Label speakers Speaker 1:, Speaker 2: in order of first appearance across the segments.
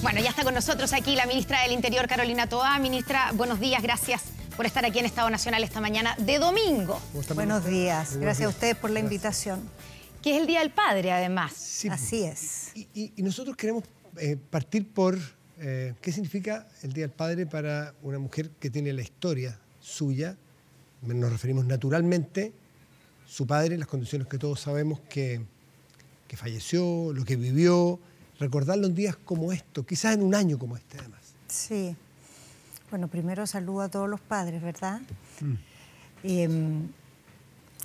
Speaker 1: Bueno, ya está con nosotros aquí la ministra del Interior, Carolina Toa. Ministra, buenos días, gracias por estar aquí en Estado Nacional esta mañana de domingo. Buenos
Speaker 2: días, gracias a ustedes
Speaker 1: por la invitación. Que es el Día del Padre, además. Así es. Y, nosotros queremos
Speaker 3: eh, partir por eh, qué significa el Día del Padre para una mujer que tiene la historia suya. Nos referimos naturalmente su padre, las condiciones que todos sabemos que, que falleció, lo que vivió, Recordar en días como esto, quizás en un año como este además.
Speaker 2: Sí. Bueno, primero saludo a todos los padres, ¿verdad? Mm. Em,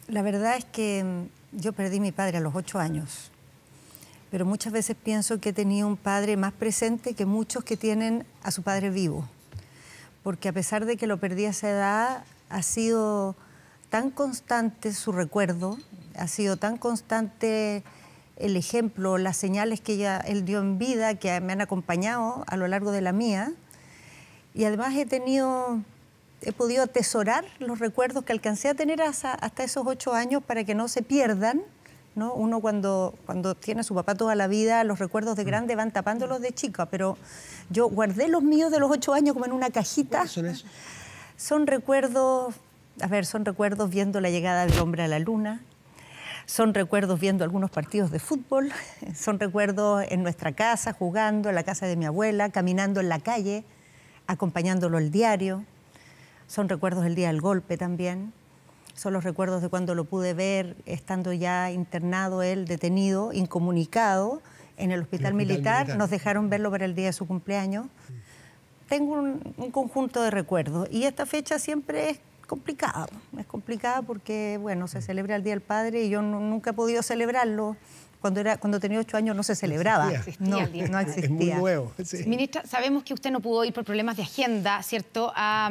Speaker 2: la verdad es que em, yo perdí a mi padre a los ocho años, pero muchas veces pienso que he tenido un padre más presente que muchos que tienen a su padre vivo, porque a pesar de que lo perdí a esa edad, ha sido tan constante su recuerdo, ha sido tan constante el ejemplo, las señales que ella, él dio en vida, que me han acompañado a lo largo de la mía. Y además he tenido, he podido atesorar los recuerdos que alcancé a tener hasta, esos ocho años para que no se pierdan. Uno cuando, cuando tiene a su papá toda la vida, los recuerdos de mm. grande van tapándolos de chica, pero yo guardé los míos de los ocho años como en una cajita. son Son recuerdos, a ver, son recuerdos viendo la llegada del hombre a la luna, son recuerdos viendo algunos partidos de fútbol, son recuerdos en nuestra casa, jugando, en la casa de mi abuela, caminando en la calle, acompañándolo el diario, son recuerdos del día del golpe también, son los recuerdos de cuando lo pude ver estando ya internado él, detenido, incomunicado en el hospital, militar. nos dejaron verlo para el día de su cumpleaños. Tengo un, un conjunto de recuerdos y esta fecha siempre es complicado, es complicado porque, bueno, se celebra el Día del Padre y yo nunca he podido celebrarlo cuando, era, cuando tenía ocho años no se celebraba. No, existía no, existía. Es muy nuevo.
Speaker 1: Ministra, sabemos que usted no pudo ir por problemas de agenda, ¿cierto?, a,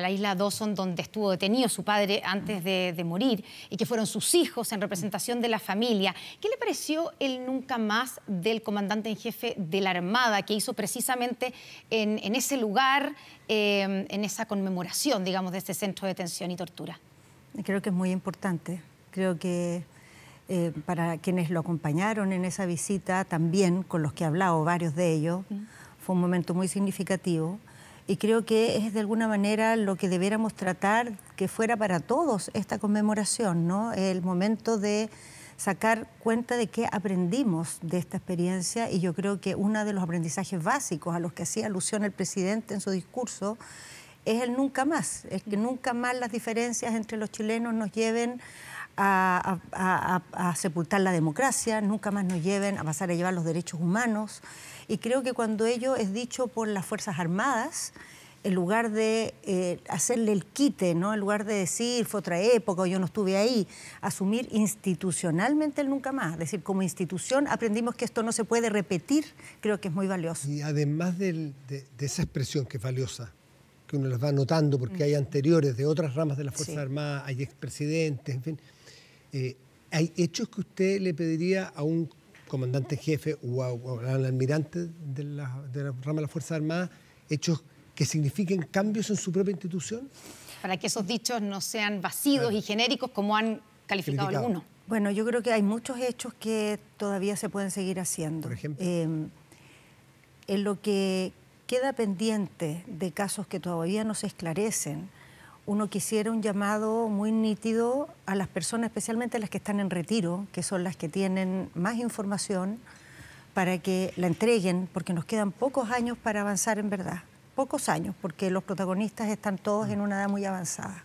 Speaker 1: la, isla, Dawson, donde estuvo detenido su padre antes de, morir, y que fueron sus hijos en representación de la familia. ¿Qué le pareció el nunca más del comandante en jefe de la Armada, que hizo precisamente en, ese lugar, eh, en esa conmemoración, digamos, de este centro de detención y tortura?
Speaker 2: Creo que es muy importante. Creo que eh, para quienes lo acompañaron en esa visita, también con los que he hablado, varios de ellos. Fue un momento muy significativo y creo que es de alguna manera lo que debiéramos tratar que fuera para todos esta conmemoración, ¿no? El momento de sacar cuenta de qué aprendimos de esta experiencia y yo creo que uno de los aprendizajes básicos a los que hacía alusión el presidente en su discurso es el nunca más, es que nunca más las diferencias entre los chilenos nos lleven a, sepultar la democracia, nunca más nos lleven a pasar a llevar los derechos humanos. Y creo que cuando ello es dicho por las Fuerzas Armadas, en lugar de eh, hacerle el quite, ¿no? en lugar de decir fue otra época o yo no estuve ahí, asumir institucionalmente el nunca más. Es decir, como institución aprendimos que esto no se puede repetir, creo que es muy valioso. Y además de, esa expresión que es valiosa, que uno las va notando
Speaker 3: porque hay anteriores de otras ramas de las Fuerzas Armadas, hay expresidentes, en fin eh, ¿Hay hechos que usted le pediría a un comandante jefe o a, un almirante de la, rama de las Fuerzas Armadas, hechos que signifiquen cambios en su propia
Speaker 1: institución? Para que esos dichos no sean vacíos y genéricos como han calificado algunos.
Speaker 2: Bueno, yo creo que hay muchos hechos que todavía se pueden seguir haciendo. Por ejemplo. Eh, en lo que queda pendiente de casos que todavía no se esclarecen, uno quisiera un llamado muy nítido a las personas, especialmente las que están en retiro, que son las que tienen más información, para que la entreguen, porque nos quedan pocos años para avanzar en verdad, pocos años, porque los protagonistas están todos en una edad muy avanzada.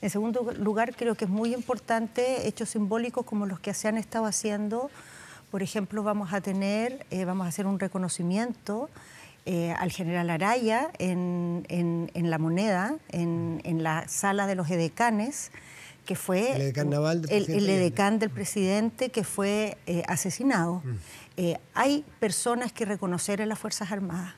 Speaker 2: En segundo lugar, creo que es muy importante hechos simbólicos como los que se han estado haciendo. Por ejemplo, vamos a tener, eh, vamos a hacer un reconocimiento eh, al general Araya en, en, La Moneda, en, en, la sala de los edecanes, que fue el edecán, del, presidente que fue eh, asesinado. Mm. Eh, hay personas que reconocer en las Fuerzas Armadas.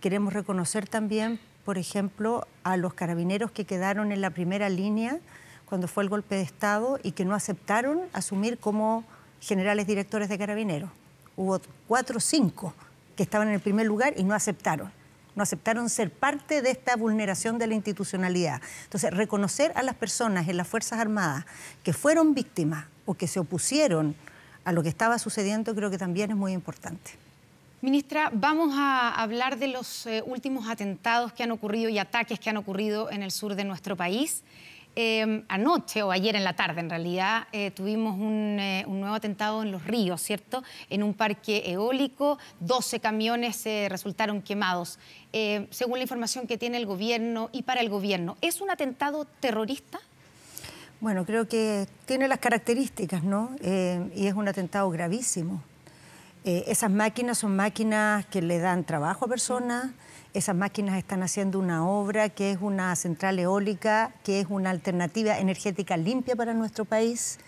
Speaker 2: Queremos reconocer también, por ejemplo, a los carabineros que quedaron en la primera línea cuando fue el golpe de Estado y que no aceptaron asumir como generales directores de carabineros. Hubo cuatro o cinco que estaban en el primer lugar y no aceptaron. No aceptaron ser parte de esta vulneración de la institucionalidad. Entonces, reconocer a las personas en las Fuerzas Armadas que fueron víctimas o que se opusieron a lo que estaba sucediendo creo que también es muy importante.
Speaker 1: Ministra, vamos a hablar de los eh, últimos atentados que han ocurrido y ataques que han ocurrido en el sur de nuestro país. Em, anoche o ayer en la tarde, en realidad, eh, tuvimos eh, un, nuevo atentado en Los Ríos, ¿cierto? En un parque eólico, 12 camiones eh, resultaron quemados. Em, según la información que tiene el gobierno y para el gobierno, ¿es un atentado terrorista?
Speaker 2: Bueno, creo que tiene las características, ¿no? Em, y es un atentado gravísimo. esas máquinas son máquinas que le dan trabajo a personas. Esas máquinas están haciendo una obra que es una central eólica, que es una alternativa energética limpia para nuestro país.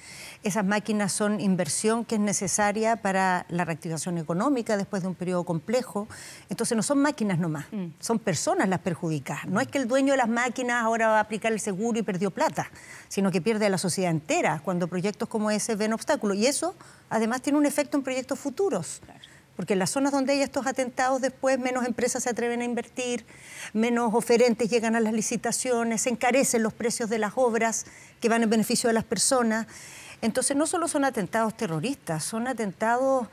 Speaker 2: Esas máquinas son inversión que es necesaria para la reactivación económica después de un periodo complejo. Entonces no son máquinas nomás, mm. son personas las perjudicadas. No es que el dueño de las máquinas ahora va a aplicar el seguro y perdió plata, sino que pierde a la sociedad entera cuando proyectos como ese ven obstáculos. Y eso además tiene un efecto en proyectos futuros. Porque en las zonas donde hay estos atentados después menos empresas se atreven a invertir, menos oferentes llegan a las licitaciones, se encarecen los precios de las obras que van en beneficio de las personas. Entonces no solo son atentados terroristas, son atentados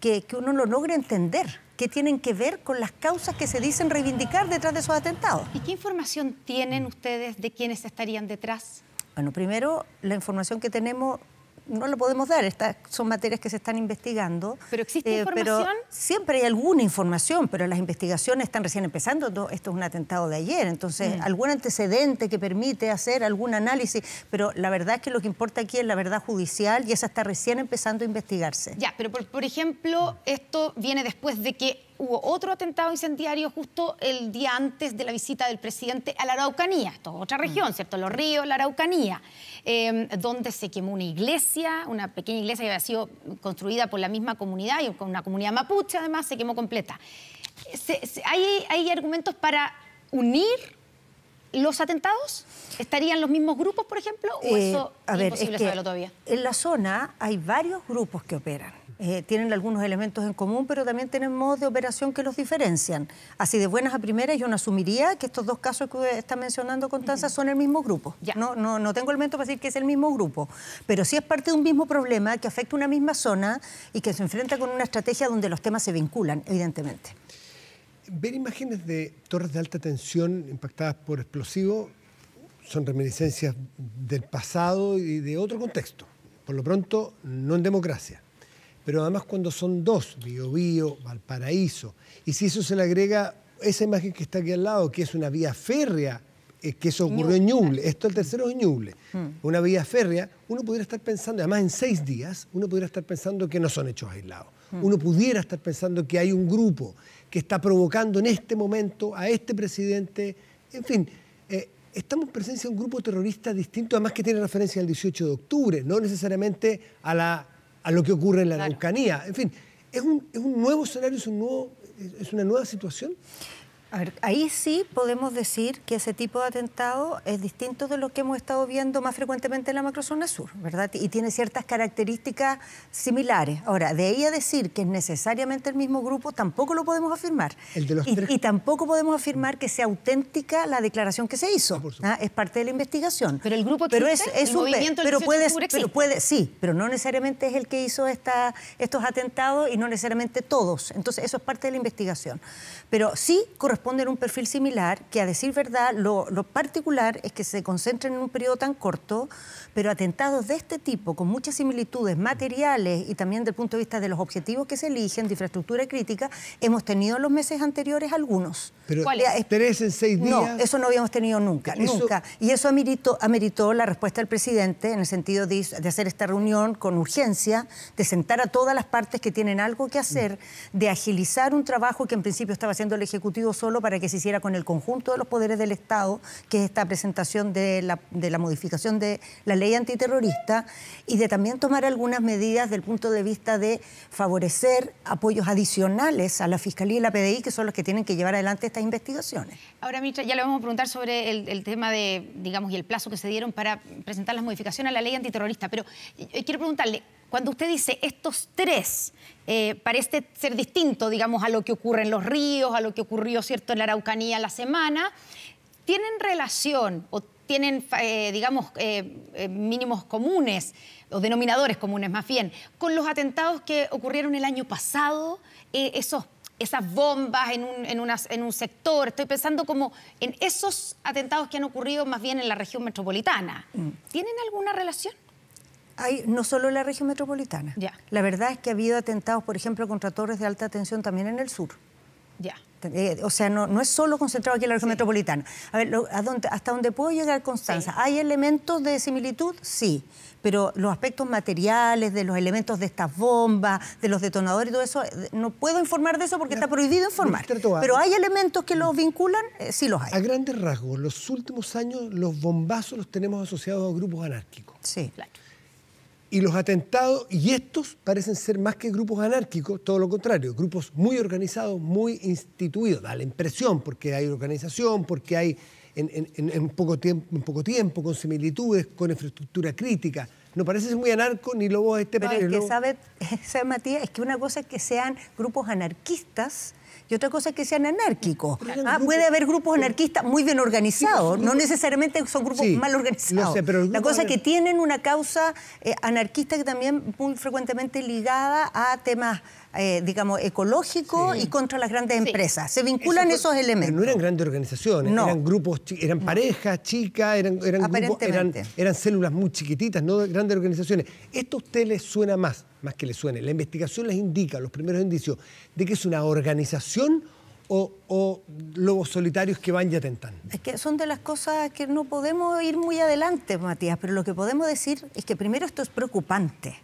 Speaker 2: que, uno no logra entender, que tienen que ver con las causas que se dicen reivindicar detrás de esos atentados.
Speaker 1: ¿Y qué información tienen ustedes de quiénes estarían detrás?
Speaker 2: Bueno, primero la información que tenemos no lo podemos dar, Estas son materias que se están investigando. ¿Pero existe eh, información? siempre hay alguna información, pero las investigaciones están recién empezando, esto es un atentado de ayer, entonces mm. algún antecedente que permite hacer algún análisis, pero la verdad es que lo que importa aquí es la verdad judicial y esa está recién empezando a investigarse.
Speaker 1: Ya, pero por, por ejemplo, esto viene después de que hubo otro atentado incendiario justo el día antes de la visita del presidente a la Araucanía, esto otra mm. región, ¿cierto? Los ríos, la Araucanía, em, donde se quemó una iglesia, una pequeña iglesia que había sido construida por la misma comunidad y con una comunidad mapuche además, se quemó completa. ¿hay, argumentos para unir los atentados? ¿Estarían los mismos grupos, por ejemplo? ¿O eh, eso es ver, saberlo todavía? En la zona
Speaker 2: hay varios grupos que operan. Eh, tienen algunos elementos en común, pero también tienen modos de operación que los diferencian. Así de buenas a primeras, yo no asumiría que estos dos casos que está mencionando Constanza son el mismo grupo. No, no, no tengo para decir que es el mismo grupo, pero sí es parte de un mismo problema que afecta una misma zona y que se enfrenta con una estrategia donde los temas se vinculan, evidentemente.
Speaker 3: Ver imágenes de torres de alta tensión impactadas por explosivos son reminiscencias del pasado y de otro contexto. Por lo pronto, no en democracia pero además cuando son dos, Biobío, Valparaíso, y si eso se le agrega esa imagen que está aquí al lado, que es una vía férrea, eh, que eso ocurrió en Ñuble, esto el tercero es Ñuble, mm. una vía férrea, uno pudiera estar pensando, además en seis días, uno pudiera estar pensando que no son hechos aislados, mm. uno pudiera estar pensando que hay un grupo que está provocando en este momento a este presidente, en fin. Eh, estamos en presencia de un grupo terrorista distinto, además que tiene referencia al 18 de octubre, no necesariamente a la a lo que ocurre en la Araucanía. En fin, es un, nuevo escenario, es, un nuevo,
Speaker 2: es una nueva situación ahí sí podemos decir que ese tipo de atentado es distinto de lo que hemos estado viendo más frecuentemente en la macrozona sur, ¿verdad? Y tiene ciertas características similares. Ahora, de ahí a decir que es necesariamente el mismo grupo, tampoco lo podemos afirmar. El de los y, tampoco podemos afirmar que sea auténtica la declaración que se hizo. Ah, ¿ah? Es parte de la investigación. Pero el grupo pero es, un movimiento pero, ser. pero puede, sí, pero no necesariamente es el que hizo esta, estos atentados y no necesariamente todos. Entonces, eso es parte de la investigación. Pero sí corresponde poner un perfil similar, que a decir verdad, lo, particular es que se concentren en un periodo tan corto, pero atentados de este tipo, con muchas similitudes materiales y también desde el punto de vista de los objetivos que se eligen, de infraestructura crítica, hemos tenido en los meses anteriores algunos. Pero ¿Tres en seis días? No, eso no habíamos tenido nunca, nunca. Y eso ameritó, la respuesta del presidente en el sentido de, de hacer esta reunión con urgencia, de sentar a todas las partes que tienen algo que hacer, mm. de agilizar un trabajo que en principio estaba haciendo el Ejecutivo solo solo para que se hiciera con el conjunto de los poderes del Estado, que es esta presentación de la, modificación de la ley antiterrorista, y de también tomar algunas medidas del punto de vista de favorecer apoyos adicionales a la Fiscalía y la PDI, que son los que tienen que llevar adelante estas investigaciones.
Speaker 1: Ahora, Ministra, ya le vamos a preguntar sobre el, el tema de, digamos, y el plazo que se dieron para presentar las modificaciones a la ley antiterrorista, pero eh, quiero preguntarle, cuando usted dice estos tres, eh, parece ser distinto, digamos, a lo que ocurre en los ríos, a lo que ocurrió, ¿cierto?, en la Araucanía la semana, ¿tienen relación o tienen, eh, digamos, eh, mínimos comunes o denominadores comunes más bien, con los atentados que ocurrieron el año pasado, esos esas bombas en un, en un, sector. Estoy pensando como en esos atentados que han ocurrido más bien en la región metropolitana. Mm. ¿Tienen alguna relación? no solo en la
Speaker 2: región metropolitana. La verdad es que ha habido atentados, por ejemplo, contra torres de alta tensión también en el sur. Ya. Eh, o sea, no, es solo concentrado aquí en la región metropolitana. A ver, a hasta dónde puedo llegar, Constanza. ¿Hay elementos de similitud? Sí. Pero los aspectos materiales, de los elementos de estas bombas, de los detonadores y todo eso, eh, no puedo informar de eso porque está prohibido informar. Pero hay elementos que los vinculan, eh, sí los hay. A grandes rasgos, los últimos años
Speaker 3: los bombazos los tenemos asociados a grupos anárquicos. Sí. Claro y los atentados, y estos parecen ser más que grupos anárquicos, todo lo contrario, grupos muy organizados, muy instituidos, da la impresión, porque hay organización, porque hay en, en, poco, tiempo, en poco tiempo, con similitudes, con infraestructura crítica. No parece muy anarco ni lobo
Speaker 2: este Pero es que, sabe, sabe, Matías, es que una cosa es que sean grupos anarquistas y otra cosa es que sean anárquicos. Ah, puede haber grupos anarquistas muy bien organizados, no necesariamente son grupos mal organizados. la cosa es que tienen una causa eh, anarquista que también muy frecuentemente ligada a temas eh, digamos, ecológico y contra las grandes empresas. Se
Speaker 3: vinculan esos elementos. Pero no eran grandes organizaciones, eran grupos, eran parejas chicas, eran, eran, eran, células muy chiquititas, no grandes organizaciones. Esto a usted le suena más, más que le suene. La investigación les indica, los primeros indicios, de que es una organización o, o, lobos solitarios que van y atentan?
Speaker 2: Es que son de las cosas que no podemos ir muy adelante, Matías, pero lo que podemos decir es que primero esto es preocupante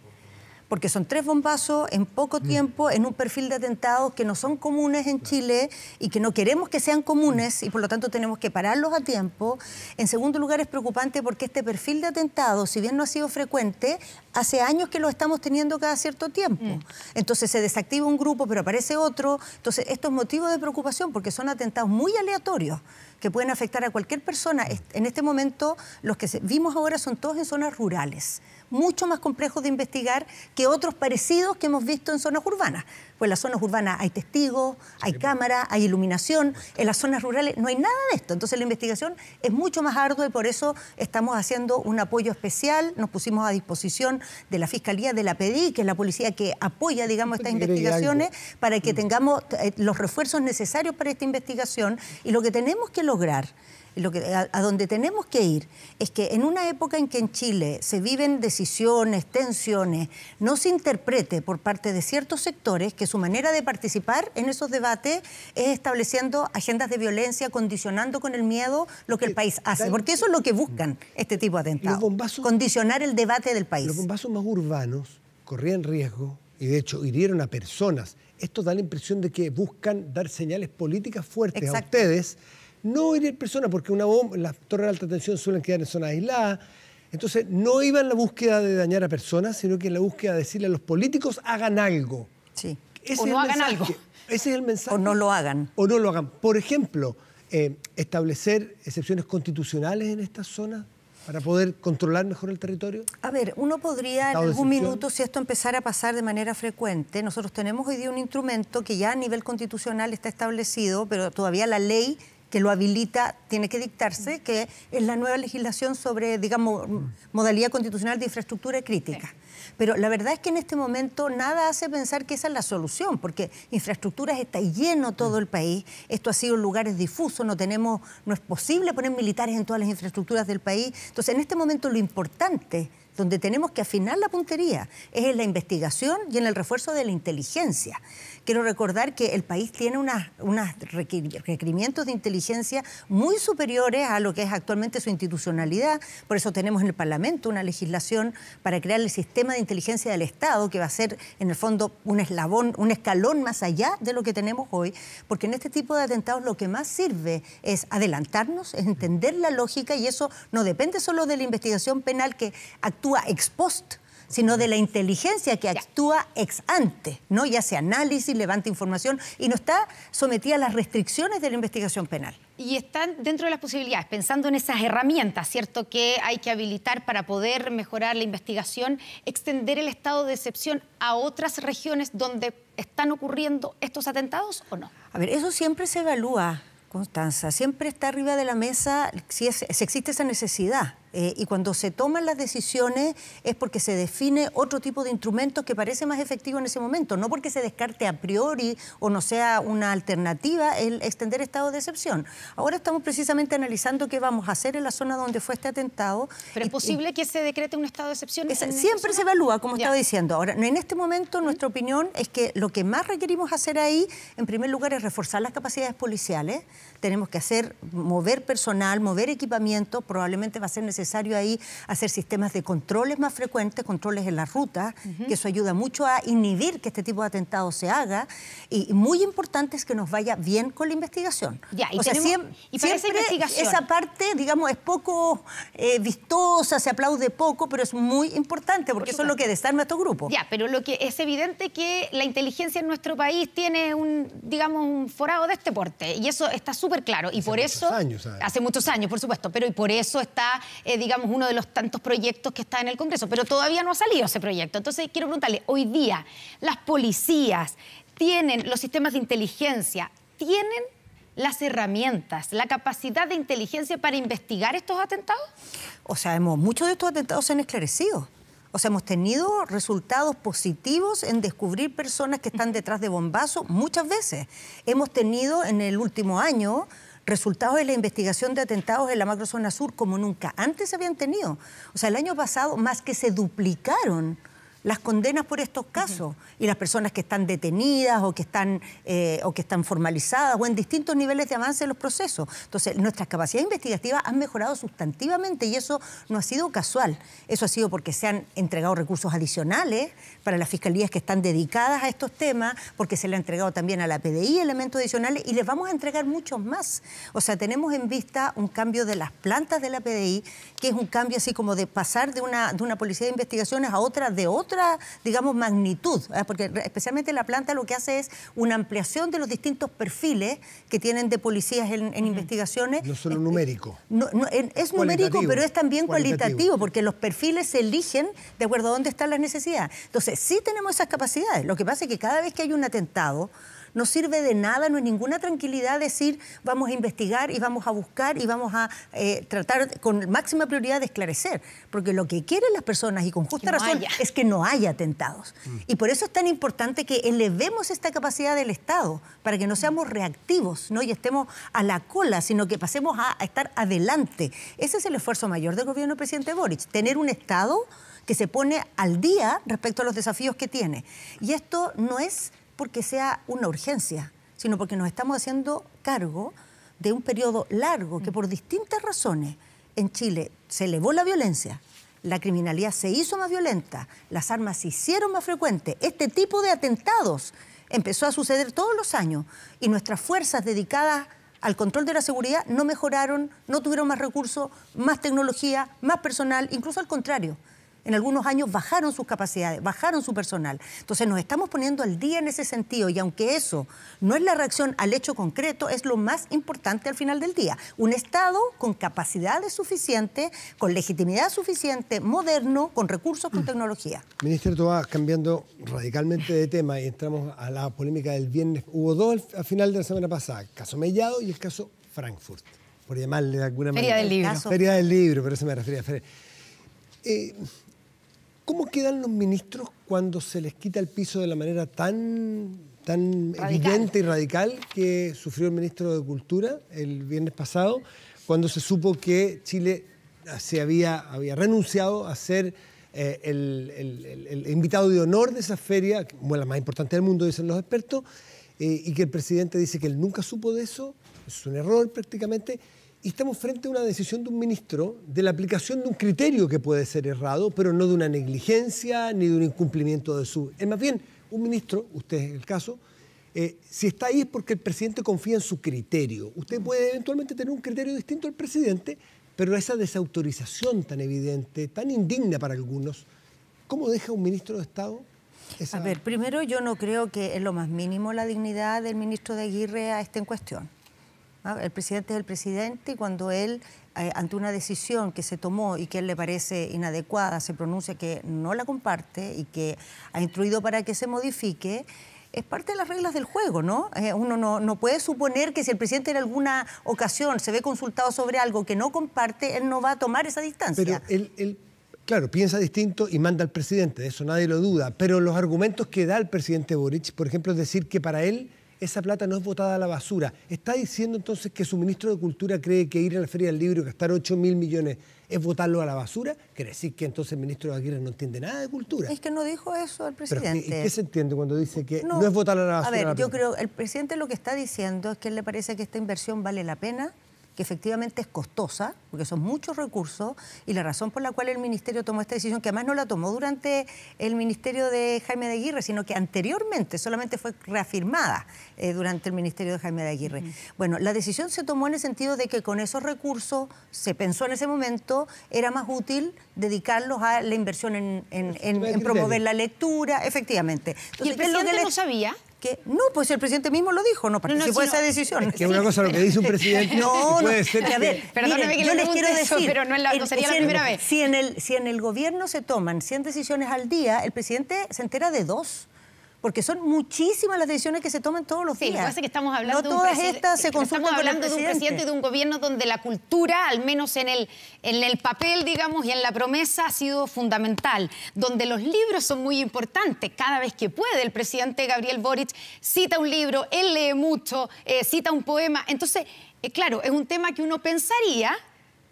Speaker 2: porque son tres bombazos en poco mm. tiempo, en un perfil de atentados que no son comunes en Chile y que no queremos que sean comunes y por lo tanto tenemos que pararlos a tiempo. En segundo lugar, es preocupante porque este perfil de atentados, si bien no ha sido frecuente, hace años que lo estamos teniendo cada cierto tiempo. Mm. Entonces se desactiva un grupo, pero aparece otro. Entonces, estos motivos de preocupación porque son atentados muy aleatorios que pueden afectar a cualquier persona. En este momento, los que vimos ahora son todos en zonas rurales mucho más complejo de investigar que otros parecidos que hemos visto en zonas urbanas. Pues en las zonas urbanas hay testigos, hay pues. cámaras, hay iluminación, en las zonas rurales no hay nada de esto. Entonces la investigación es mucho más ardua y por eso estamos haciendo un apoyo especial. Nos pusimos a disposición de la Fiscalía, de la PDI, que es la policía que apoya, digamos, estas investigaciones, para que mm. tengamos eh, los refuerzos necesarios para esta investigación. Y lo que tenemos que lograr lo que, a, donde tenemos que ir es que en una época en que en Chile se viven decisiones, tensiones, no se interprete por parte de ciertos sectores que su manera de participar en esos debates es estableciendo agendas de violencia, condicionando con el miedo lo que el país hace, porque eso es lo que buscan este tipo de atentados, condicionar el debate del país. Los bombazos más urbanos
Speaker 3: corrían riesgo y de hecho hirieron a personas. Esto da la impresión de que buscan dar señales políticas fuertes a ustedes no ir personas, porque una bomba, las torres de alta tensión suelen quedar en zonas aisladas. Entonces, no iba en la búsqueda de dañar a personas, sino que en la búsqueda de decirle a los políticos hagan algo. Sí. o no hagan algo. Ese es el mensaje. O no lo hagan. O no lo hagan. Por ejemplo, eh, establecer excepciones constitucionales en
Speaker 2: estas zonas
Speaker 3: para poder controlar mejor el territorio?
Speaker 2: A ver, uno podría en algún minuto, si esto empezara a pasar de manera frecuente, nosotros tenemos hoy día un instrumento que ya a nivel constitucional está establecido, pero todavía la ley que lo habilita, tiene que dictarse, que es la nueva legislación sobre, digamos, modalidad constitucional de infraestructura crítica. Pero la verdad es que en este momento nada hace pensar que esa es la solución, porque infraestructuras está lleno todo el país, esto ha sido lugares difusos, no tenemos, no es posible poner militares en todas las infraestructuras del país. Entonces, en este momento lo importante donde tenemos que afinar la puntería, es en la investigación y en el refuerzo de la inteligencia. Quiero recordar que el país tiene unos requerimientos de inteligencia muy superiores a lo que es actualmente su institucionalidad, por eso tenemos en el Parlamento una legislación para crear el sistema de inteligencia del Estado, que va a ser en el fondo un eslabón, un escalón más allá de lo que tenemos hoy, porque en este tipo de atentados lo que más sirve es adelantarnos, es entender la lógica y eso no depende solo de la investigación penal que actúa ex post, sino de la inteligencia que actúa ex ante, ¿no? Y hace análisis, levanta información y no está sometida a las restricciones de la investigación penal.
Speaker 1: Y están dentro de las posibilidades, pensando en esas herramientas, ¿cierto?, que hay que habilitar para poder mejorar la investigación, extender el estado de excepción a otras regiones donde están ocurriendo estos atentados o no.
Speaker 2: A ver, eso siempre se evalúa, Constanza, siempre está arriba de la mesa si existe esa necesidad. Eh, y cuando se toman las decisiones es porque se define otro tipo de instrumentos que parece más efectivo en ese momento, no porque se descarte a priori o no sea una alternativa el extender estado de excepción. Ahora estamos precisamente analizando qué vamos a hacer en la zona donde fue este atentado. ¿Pero es posible que se decrete un estado de excepción? siempre se evalúa, como estaba diciendo. Ahora, en este momento nuestra opinión es que lo que más requerimos hacer ahí, en primer lugar, es reforzar las capacidades policiales tenemos que hacer, mover personal, mover equipamiento, probablemente va a ser necesario ahí hacer sistemas de controles más frecuentes, controles en la ruta, que eso ayuda mucho a inhibir que este tipo de atentados se haga. Y muy importante es que nos vaya bien con la investigación. Ya, y esa, parte, digamos, es poco
Speaker 1: eh, vistosa, se aplaude poco, pero es muy importante porque eso es lo que desarma nuestro grupo. Ya, pero lo que es evidente que la inteligencia en nuestro país tiene un, digamos, un forado de este porte y eso está súper claro. Y por eso. hace muchos años, por supuesto. Pero y por eso está, eh, digamos, uno de los tantos proyectos que está en el Congreso. Pero todavía no ha salido ese proyecto. Entonces, quiero preguntarle, hoy día, las policías tienen los sistemas de inteligencia, tienen las herramientas, la capacidad de inteligencia para investigar estos atentados?
Speaker 2: O sea, muchos de estos atentados se han esclarecido. O sea, hemos tenido resultados positivos en descubrir personas que están detrás de bombazos muchas veces. Hemos tenido en el último año resultados de la investigación de atentados en la macrozona sur como nunca antes habían tenido. O sea, el año pasado más que se duplicaron las condenas por estos casos y las personas que están detenidas o que están, eh, o que están formalizadas o en distintos niveles de avance en los procesos. Entonces, nuestras capacidades investigativas han mejorado sustantivamente y eso no ha sido casual. Eso ha sido porque se han entregado recursos adicionales para las fiscalías que están dedicadas a estos temas, porque se le ha entregado también a la PDI elementos adicionales y les vamos a entregar muchos más. O sea, tenemos en vista un cambio de las plantas de la PDI, que es un cambio así como de pasar de una, de una policía de investigaciones a otra de otra digamos, magnitud, ¿eh? porque especialmente la planta lo que hace es una ampliación de los distintos perfiles que tienen de policías en, investigaciones. No solo eh, numérico. Eh, es numérico, pero es también cualitativo. porque los perfiles se eligen de acuerdo a dónde están las necesidades. Entonces, sí tenemos esas capacidades. Lo que pasa es que cada vez que hay un atentado, no sirve de nada, no hay ninguna tranquilidad decir vamos a investigar y vamos a buscar y vamos a eh, tratar con máxima prioridad de esclarecer, porque lo que quieren las personas y con justa razón es que no haya atentados. Mm. Y por eso es tan importante que elevemos esta capacidad del Estado para que no seamos reactivos ¿no? y estemos a la cola, sino que pasemos a, a estar adelante. Ese es el esfuerzo mayor del gobierno del presidente Boric, tener un Estado que se pone al día respecto a los desafíos que tiene. Y esto no es porque sea una urgencia, sino porque nos estamos haciendo cargo de un periodo largo que mm. por distintas razones en Chile se elevó la violencia, la criminalidad se hizo más violenta, las armas se hicieron más frecuentes, este tipo de atentados empezó a suceder todos los años y nuestras fuerzas dedicadas al control de la seguridad no mejoraron, no tuvieron más recursos, más tecnología, más personal, incluso al contrario en algunos años bajaron sus capacidades, bajaron su personal. Entonces nos estamos poniendo al día en ese sentido y aunque eso no es la reacción al hecho concreto, es lo más importante al final del día. Un Estado con capacidades suficientes, con legitimidad suficiente, moderno, con recursos, con mm. tecnología.
Speaker 3: Ministro tú vas cambiando radicalmente de tema y entramos a la polémica del viernes. Hubo dos al final de la semana pasada, el caso Mellado y el caso Frankfurt, por llamarle de alguna manera. Feria del libro. Feria del libro, pero eso me refería. Feria. Eh, ¿Cómo quedan los ministros cuando se les quita el piso de la manera tan, tan evidente y radical que sufrió el ministro de Cultura el viernes pasado, cuando se supo que Chile ah, se había, había renunciado a ser eh, el, invitado de honor de esa feria, la más importante del mundo, dicen los expertos, eh, y que el presidente dice que él nunca supo de eso, es un error prácticamente, y estamos frente a una decisión de un ministro de la aplicación de un criterio que puede ser errado, pero no de una negligencia ni de un incumplimiento de su. Es más bien, un ministro, usted es el caso, eh, si está ahí es porque el presidente confía en su criterio. Usted puede eventualmente tener un criterio distinto al presidente, pero esa desautorización tan evidente, tan indigna para algunos, ¿cómo deja un ministro de Estado?
Speaker 2: Esa... A ver, primero yo no creo que en lo más mínimo la dignidad del ministro de Aguirre esté en cuestión. El presidente es el presidente y cuando él, eh, ante una decisión que se tomó y que él le parece inadecuada, se pronuncia que no la comparte y que ha instruido para que se modifique, es parte de las reglas del juego, ¿no? Eh, uno no, puede suponer que si el presidente en alguna ocasión se ve consultado sobre algo que no comparte, él no va a tomar esa distancia. Pero él, él,
Speaker 3: claro, piensa distinto y manda al presidente, de eso nadie lo duda, pero los argumentos que da el presidente Boric, por ejemplo, es decir que para él esa plata no es votada a la basura. ¿Está diciendo entonces que su ministro de Cultura cree que ir a la Feria del Libro y gastar 8 mil millones es votarlo a la basura? ¿Quiere decir que entonces el ministro de Aguirre no entiende nada de cultura? Es
Speaker 2: que no dijo eso el presidente. ¿y ¿Qué se
Speaker 3: entiende cuando dice que no, es votarlo a la basura? A ver, yo
Speaker 2: creo, el presidente lo que está diciendo es que él le parece que esta inversión vale la pena que efectivamente es costosa, porque son muchos recursos, y la razón por la cual el Ministerio tomó esta decisión, que además no la tomó durante el Ministerio de Jaime de Aguirre, sino que anteriormente solamente fue reafirmada eh, durante el Ministerio de Jaime de Aguirre. Bueno, la decisión se tomó en el sentido de que con esos recursos, se pensó en ese momento, era más útil dedicarlos a la inversión en, promover la lectura, efectivamente. Entonces, ¿Y el que no sabía? que no, pues el presidente mismo lo dijo, no participó no, esa decisión. Que una cosa lo que dice un presidente no, puede ser. Que, a ver, Perdóname que yo les quiero decir, pero no, sería si la primera en, vez. Si en, el, si en el gobierno se toman 100 decisiones al día, el presidente
Speaker 1: se entera de dos porque son muchísimas las decisiones que se toman todos los días. Sí, lo que estamos hablando de un todas estas se hablando de un presidente y de un gobierno donde la cultura, al menos en el, en el papel, digamos, y en la promesa, ha sido fundamental, donde los libros son muy importantes. Cada vez que puede, el presidente Gabriel Boric cita un libro, él lee mucho, eh, cita un poema. Entonces, eh, claro, es un tema que uno pensaría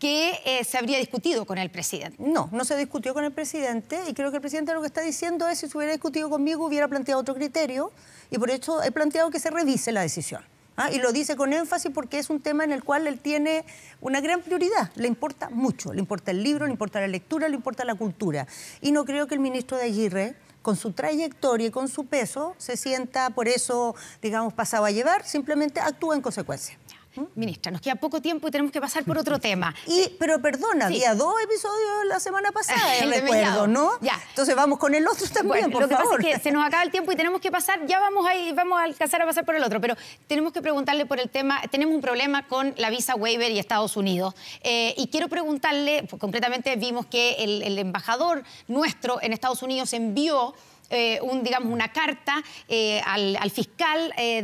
Speaker 1: que eh, se habría discutido con el presidente. No, no se discutió con el presidente y creo que el presidente lo que está diciendo es si se
Speaker 2: hubiera discutido conmigo hubiera planteado otro criterio y por eso he planteado que se revise la decisión. ¿ah? Y lo dice con énfasis porque es un tema en el cual él tiene una gran prioridad. Le importa mucho, le importa el libro, le importa la lectura, le importa la cultura. Y no creo que el ministro de Aguirre, con su trayectoria y con su peso, se sienta por eso, digamos, pasado a llevar, simplemente
Speaker 1: actúa en consecuencia. Ministra, nos queda poco tiempo y tenemos que pasar por otro tema. Y, pero perdona, había dos episodios la semana pasada, recuerdo, ¿no? Ya. Entonces vamos con el otro también, lo que Pasa es que se nos acaba el tiempo y tenemos que pasar, ya vamos a, vamos a alcanzar a pasar por el otro, pero tenemos que preguntarle por el tema, tenemos un problema con la visa waiver y Estados Unidos. Eh, y quiero preguntarle, pues, concretamente vimos que el, el embajador nuestro en Estados Unidos envió eh, un, digamos, una carta eh, al, fiscal eh,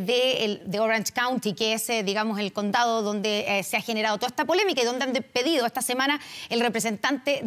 Speaker 1: de, Orange County, que es digamos, el condado donde se ha generado toda esta polémica y donde han pedido esta semana el representante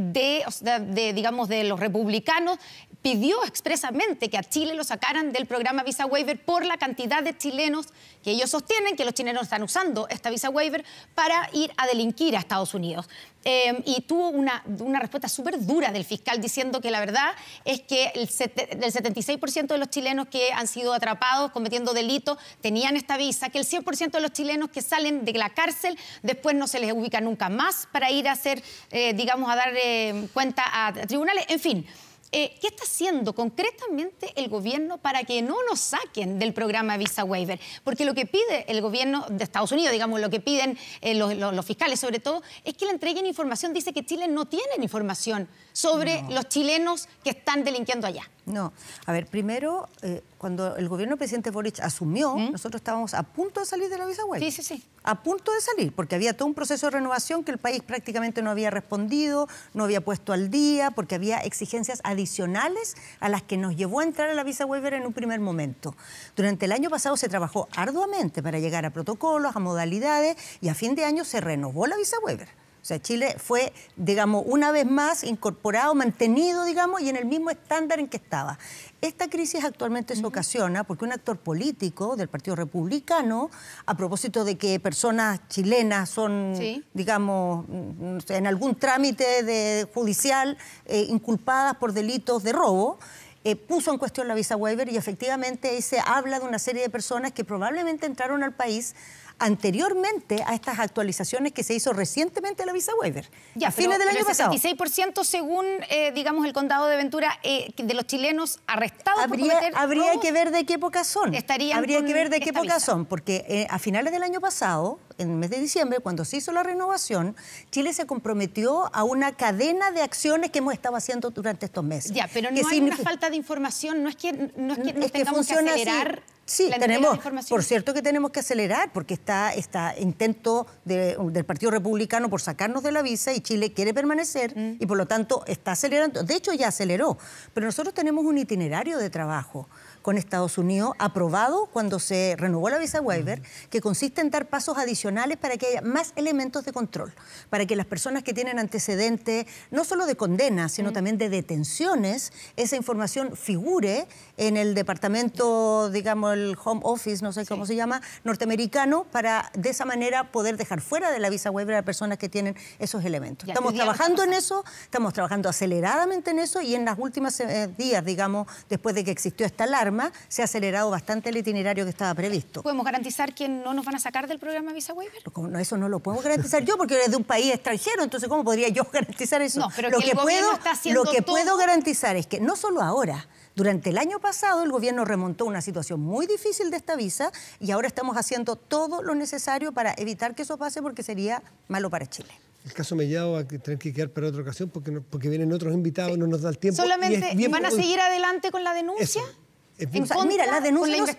Speaker 1: digamos, de los republicanos pidió expresamente que a Chile lo sacaran del programa Visa Waiver por la cantidad de chilenos que ellos sostienen que los chilenos están usando esta Visa Waiver para ir a delinquir a Estados Unidos. Em, y tuvo una, una respuesta súper dura del fiscal diciendo que la verdad es que el, 76% de los chilenos que han sido atrapados cometiendo delitos tenían esta visa, que el 100% de los chilenos que salen de la cárcel después no se les ubica nunca más para ir a hacer, eh, digamos, a dar em, cuenta a tribunales. En fin. Eh, ¿Qué está haciendo concretamente el gobierno para que no nos saquen del programa Visa Waiver? Porque lo que pide el gobierno de Estados Unidos, digamos, lo que piden eh, los, fiscales sobre todo, es que le entreguen información. Dice que Chile no tiene información sobre los chilenos que están delinquiendo allá. No, a ver, primero,
Speaker 2: eh, cuando el gobierno del presidente Boric asumió, ¿Mm? nosotros estábamos a punto de salir de la visa web. Sí, sí, sí. A punto de salir, porque había todo un proceso de renovación que el país prácticamente no había respondido, no había puesto al día, porque había exigencias adicionales a las que nos llevó a entrar a la visa waiver en un primer momento. Durante el año pasado se trabajó arduamente para llegar a protocolos, a modalidades, y a fin de año se renovó la visa waiver o sea, Chile fue, digamos, una vez más incorporado, mantenido, digamos, y en el mismo estándar en que estaba. Esta crisis actualmente se ocasiona porque un actor político del Partido Republicano, a propósito de que personas chilenas son, digamos, mm, en algún trámite de judicial eh, inculpadas por delitos de robo, eh, puso en cuestión la visa waiver y efectivamente ahí se habla de una serie de personas que probablemente entraron al país anteriormente a estas actualizaciones que se hizo recientemente la visa waiver. Ya, a fines del año pasado.
Speaker 1: El según, eh, digamos, el condado de Ventura, eh, de los chilenos arrestados habría, por Habría que ver de qué época son. habría que ver de qué época son,
Speaker 2: porque eh, a finales del año pasado, en el mes de diciembre, cuando se hizo la renovación, Chile se comprometió a una cadena de acciones que hemos estado haciendo durante estos meses. Ya, pero no hay una
Speaker 1: falta de información, no es que no, es que mm, tengamos que, Sí, tenemos, por cierto
Speaker 2: que tenemos que acelerar porque está, está intento del Partido Republicano por sacarnos de la visa y Chile quiere permanecer mm. y por lo tanto está acelerando. De hecho ya aceleró, pero nosotros tenemos un itinerario de trabajo con Estados Unidos, aprobado cuando se renovó la visa waiver, que consiste en dar pasos adicionales para que haya más elementos de control, para que las personas que tienen antecedentes, no solo de condenas, sino mm. también de detenciones, esa información figure en el departamento, digamos, el Home Office, no sé cómo se llama, norteamericano, para de esa manera poder dejar fuera de la visa waiver a personas que tienen esos elementos. estamos trabajando en eso, estamos trabajando aceleradamente en eso y en las últimas eh, días, digamos, después de que existió esta alarma, se ha acelerado bastante el itinerario que estaba previsto.
Speaker 1: ¿Podemos garantizar que no nos van a sacar del programa Visa Waiver?
Speaker 2: No, eso no lo puedo garantizar yo porque eres de un país extranjero, entonces ¿cómo podría yo garantizar eso? No, pero lo que, puedo, Lo que puedo garantizar es que no solo ahora, durante el año pasado el gobierno remontó una situación muy difícil de esta visa y ahora estamos haciendo todo lo necesario para evitar que eso pase porque sería malo para Chile.
Speaker 3: El caso me va a tener que quedar para otra ocasión porque, porque vienen otros invitados, no nos da el tiempo. ¿Solamente van a seguir
Speaker 1: adelante con la denuncia?
Speaker 2: mira, las denuncias,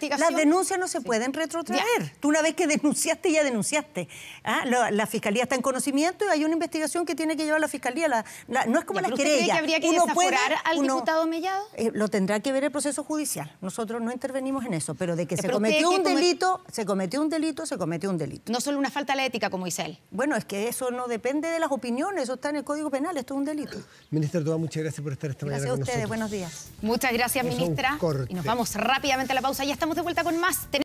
Speaker 2: la no se pueden retrotraer. Tú una vez que denunciaste, ya denunciaste. Ah, la, fiscalía está en conocimiento y hay una investigación que tiene que llevar la fiscalía. no es como las querellas. que habría que uno al diputado Mellado? Eh, lo tendrá que ver el proceso judicial. Nosotros no intervenimos en eso, pero de que se cometió un delito, se cometió un delito, se cometió un delito. No solo una falta a la ética, como dice él. Bueno, es que eso no depende de las opiniones, eso está en el
Speaker 1: Código Penal, esto es un delito.
Speaker 3: Ministra muchas gracias por estar esta mañana Gracias a ustedes,
Speaker 1: buenos días. Muchas gracias, ministra. Y Vamos rápidamente a la pausa. Ya estamos de vuelta con más.